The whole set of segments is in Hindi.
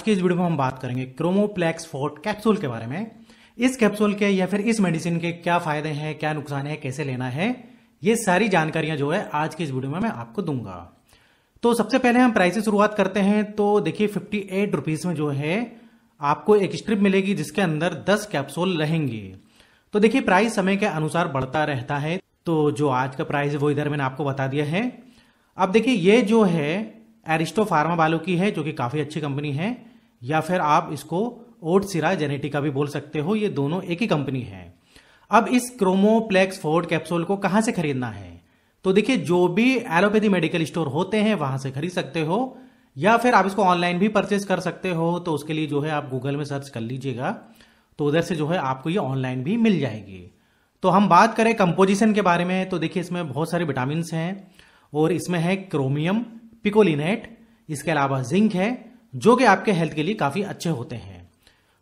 आज की इस वीडियो में हम बात करेंगे क्रोमोप्लेक्स फोर्ट कैप्सूल के बारे में इस कैप्सूल के या फिर इस मेडिसिन के क्या फायदे हैं क्या नुकसान है कैसे लेना है ये सारी जानकारियां जो है आज की इस वीडियो में मैं आपको दूंगा तो सबसे पहले हम प्राइस से शुरुआत करते हैं तो देखिए फिफ्टी एट में जो है आपको एक स्ट्रिप मिलेगी जिसके अंदर दस कैप्सूल रहेंगे तो देखिए प्राइस समय के अनुसार बढ़ता रहता है तो जो आज का प्राइस है वो इधर मैंने आपको बता दिया है अब देखिए ये जो है एरिस्टो फार्मा वालों की है जो कि काफी अच्छी कंपनी है या फिर आप इसको ओट सिरा जेनेटिका भी बोल सकते हो ये दोनों एक ही कंपनी है अब इस क्रोमोप्लेक्स फोर्ड कैप्सूल को कहां से खरीदना है तो देखिए जो भी एलोपैथी मेडिकल स्टोर होते हैं वहां से खरीद सकते हो या फिर आप इसको ऑनलाइन भी परचेज कर सकते हो तो उसके लिए जो है आप गूगल में सर्च कर लीजिएगा तो उधर से जो है आपको ये ऑनलाइन भी मिल जाएगी तो हम बात करें कंपोजिशन के बारे में तो देखिए इसमें बहुत सारे विटामिन हैं और इसमें है क्रोमियम पिकोलिनेट इसके अलावा जिंक है जो कि आपके हेल्थ के लिए काफ़ी अच्छे होते हैं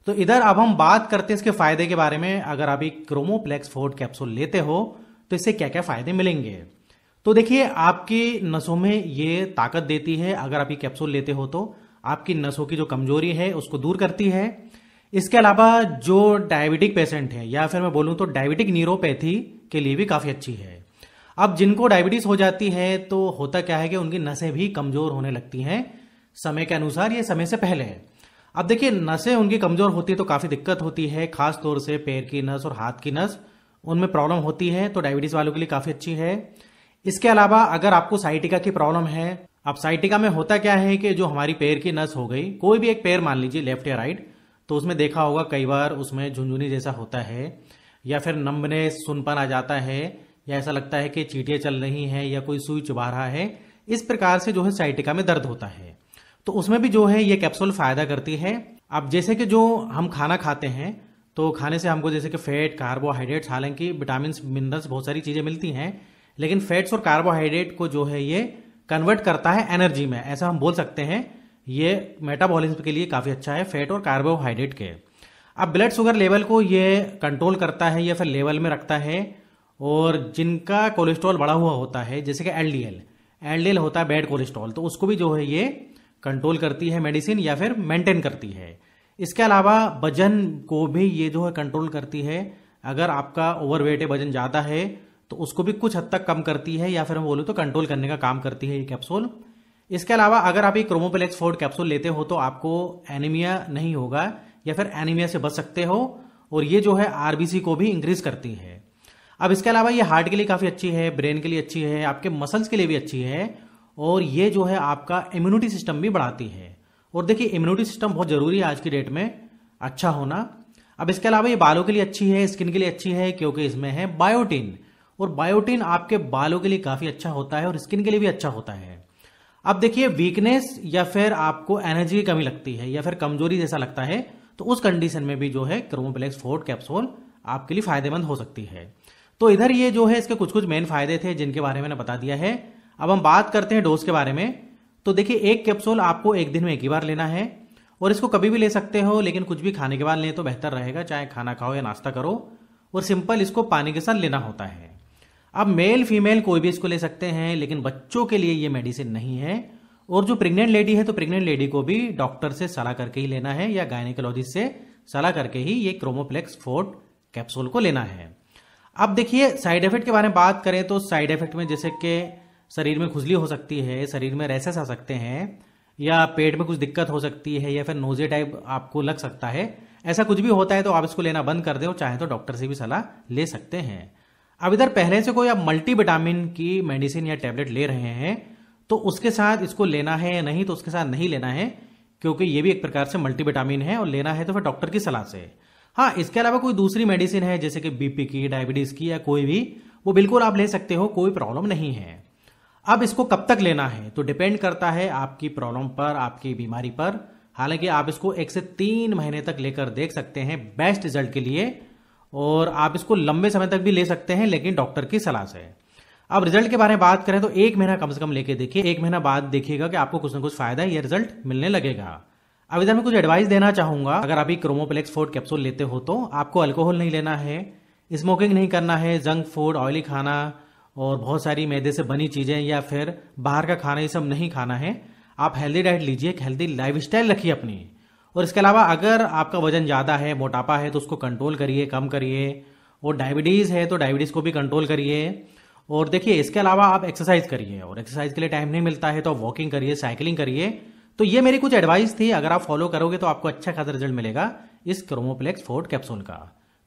तो इधर अब हम बात करते हैं इसके फायदे के बारे में अगर आप एक क्रोमोप्लेक्स फोर्ड कैप्सूल लेते हो तो इससे क्या क्या फायदे मिलेंगे तो देखिए आपकी नसों में ये ताकत देती है अगर आप ये कैप्सूल लेते हो तो आपकी नसों की जो कमजोरी है उसको दूर करती है इसके अलावा जो डायबिटिक पेशेंट है या फिर मैं बोलूँ तो डायबिटिक न्यूरोपैथी के लिए भी काफ़ी अच्छी है अब जिनको डायबिटीज़ हो जाती है तो होता क्या है कि उनकी नसें भी कमज़ोर होने लगती हैं समय के अनुसार ये समय से पहले है अब देखिए नसें उनकी कमजोर होती है तो काफी दिक्कत होती है खास तौर से पैर की नस और हाथ की नस उनमें प्रॉब्लम होती है तो डायबिटीज वालों के लिए काफी अच्छी है इसके अलावा अगर आपको साइटिका की प्रॉब्लम है अब साइटिका में होता क्या है कि जो हमारी पैर की नस हो गई कोई भी एक पैर मान लीजिए लेफ्ट या राइट तो उसमें देखा होगा कई बार उसमें झुंझुनी जैसा होता है या फिर नम्बने सुनपन आ जाता है या ऐसा लगता है कि चीटियां चल रही हैं या कोई सुई चुबा रहा है इस प्रकार से जो है साइटिका में दर्द होता है तो उसमें भी जो है ये कैप्सूल फायदा करती है अब जैसे कि जो हम खाना खाते हैं तो खाने से हमको जैसे कि फैट कार्बोहाइड्रेट्स हालांकि विटामिन मिनरल्स बहुत सारी चीज़ें मिलती हैं लेकिन फैट्स और कार्बोहाइड्रेट को जो है ये कन्वर्ट करता है एनर्जी में ऐसा हम बोल सकते हैं ये मेटाबॉलिज्म के लिए काफ़ी अच्छा है फैट और कार्बोहाइड्रेट के अब ब्लड शुगर लेवल को ये कंट्रोल करता है या फिर लेवल में रखता है और जिनका कोलेस्ट्रॉल बढ़ा हुआ होता है जैसे कि एल डी एल होता है बैड कोलेस्ट्रॉल तो उसको भी जो है ये कंट्रोल करती है मेडिसिन या फिर मेंटेन करती है इसके अलावा वजन को भी ये जो है कंट्रोल करती है अगर आपका ओवरवेट है वजन ज़्यादा है तो उसको भी कुछ हद तक कम करती है या फिर हम बोले तो कंट्रोल करने का काम करती है ये कैप्सूल इसके अलावा अगर आप ये क्रोमोपेलेक्स फोर्ड कैप्सूल लेते हो तो आपको एनीमिया नहीं होगा या फिर एनीमिया से बच सकते हो और ये जो है आरबीसी को भी इंक्रीज करती है अब इसके अलावा ये हार्ट के लिए काफ़ी अच्छी है ब्रेन के लिए अच्छी है आपके मसल्स के लिए भी अच्छी है और ये जो है आपका इम्यूनिटी सिस्टम भी बढ़ाती है और देखिए इम्यूनिटी सिस्टम बहुत जरूरी है आज की डेट में अच्छा होना अब इसके अलावा ये बालों के लिए अच्छी है स्किन के लिए अच्छी है क्योंकि इसमें है बायोटिन और बायोटिन आपके बालों के लिए काफी अच्छा होता है और स्किन के लिए भी अच्छा होता है अब देखिए वीकनेस या फिर आपको एनर्जी की कमी लगती है या फिर कमजोरी जैसा लगता है तो उस कंडीशन में भी जो है क्रोमोप्लेक्स फोर्ट कैप्सूल आपके लिए फायदेमंद हो सकती है तो इधर ये जो है इसके कुछ कुछ मेन फायदे थे जिनके बारे में मैंने बता दिया है अब हम बात करते हैं डोज के बारे में तो देखिए एक कैप्सूल आपको एक दिन में एक ही बार लेना है और इसको कभी भी ले सकते हो लेकिन कुछ भी खाने के बाद लें तो बेहतर रहेगा चाहे खाना खाओ या नाश्ता करो और सिंपल इसको पानी के साथ लेना होता है अब मेल फीमेल कोई भी इसको ले सकते हैं लेकिन बच्चों के लिए ये मेडिसिन नहीं है और जो प्रेग्नेंट लेडी है तो प्रेग्नेंट लेडी को भी डॉक्टर से सलाह करके ही लेना है या गायनिकोलॉजिस्ट से सलाह करके ही ये क्रोमोप्लेक्स फोर्ट कैप्सूल को लेना है अब देखिए साइड इफेक्ट के बारे में बात करें तो साइड इफेक्ट में जैसे कि शरीर में खुजली हो सकती है शरीर में रेसेस आ सकते हैं या पेट में कुछ दिक्कत हो सकती है या फिर नोजे टाइप आपको लग सकता है ऐसा कुछ भी होता है तो आप इसको लेना बंद कर दें और चाहे तो डॉक्टर से भी सलाह ले सकते हैं अब इधर पहले से कोई आप मल्टी विटामिन की मेडिसिन या टेबलेट ले रहे हैं तो उसके साथ इसको लेना है या नहीं तो उसके साथ नहीं लेना है क्योंकि ये भी एक प्रकार से मल्टी विटामिन है और लेना है तो फिर डॉक्टर की सलाह से हाँ इसके अलावा कोई दूसरी मेडिसिन है जैसे कि बीपी की डायबिटीज़ की या कोई भी वो बिल्कुल आप ले सकते हो कोई प्रॉब्लम नहीं है अब इसको कब तक लेना है तो डिपेंड करता है आपकी प्रॉब्लम पर आपकी बीमारी पर हालांकि आप इसको एक से तीन महीने तक लेकर देख सकते हैं बेस्ट रिजल्ट के लिए और आप इसको लंबे समय तक भी ले सकते हैं लेकिन डॉक्टर की सलाह से अब रिजल्ट के बारे में बात करें तो एक महीना कम से कम लेके देखिए एक महीना बाद देखिएगा कि आपको कुछ ना कुछ फायदा यह रिजल्ट मिलने लगेगा अब इधर मैं कुछ एडवाइस देना चाहूंगा अगर आप क्रोमोप्लेक्स फोर्ड कैप्सूल लेते हो तो आपको अल्कोहल नहीं लेना है स्मोकिंग नहीं करना है जंक फूड ऑयली खाना और बहुत सारी मैदे से बनी चीज़ें या फिर बाहर का खाना ये सब नहीं खाना है आप हेल्दी डाइट लीजिए एक हेल्दी लाइफ स्टाइल रखिए अपनी और इसके अलावा अगर आपका वजन ज़्यादा है मोटापा है तो उसको कंट्रोल करिए कम करिए और डायबिटीज़ है तो डायबिटीज़ को भी कंट्रोल करिए और देखिए इसके अलावा आप एक्सरसाइज करिए और एक्सरसाइज के लिए टाइम नहीं मिलता है तो आप वॉकिंग करिए साइकिलिंग करिए तो ये मेरी कुछ एडवाइस थी अगर आप फॉलो करोगे तो आपको अच्छा खासा रिजल्ट मिलेगा इस क्रोमोप्लेक्स फोर्ड कैप्सूल का